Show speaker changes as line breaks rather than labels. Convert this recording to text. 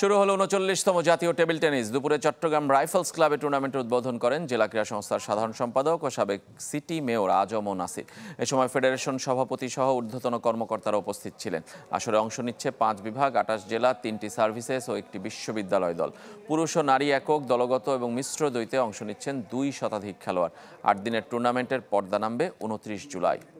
শুরু হলো উনচল্লিশতম জাতীয় টেবিল টেনিস দুপুরে চট্টগ্রাম রাইফেলস ক্লাবে টুর্নামেন্টের উদ্বোধন করেন জেলা ক্রীড়া সংস্থার সাধারণ সম্পাদক ও সাবেক সিটি মেয়র আজম ও নাসির এ সময় ফেডারেশন সভাপতি সহ ঊর্ধ্বতন কর্মকর্তারা উপস্থিত ছিলেন আসরে অংশ নিচ্ছে পাঁচ বিভাগ আটাশ জেলা তিনটি সার্ভিসেস ও একটি বিশ্ববিদ্যালয় দল পুরুষ ও নারী একক দলগত এবং মিশ্র দ্বৈতে অংশ নিচ্ছেন দুই শতাধিক খেলোয়াড় আট দিনের টুর্নামেন্টের পর্দা নামবে উনত্রিশ জুলাই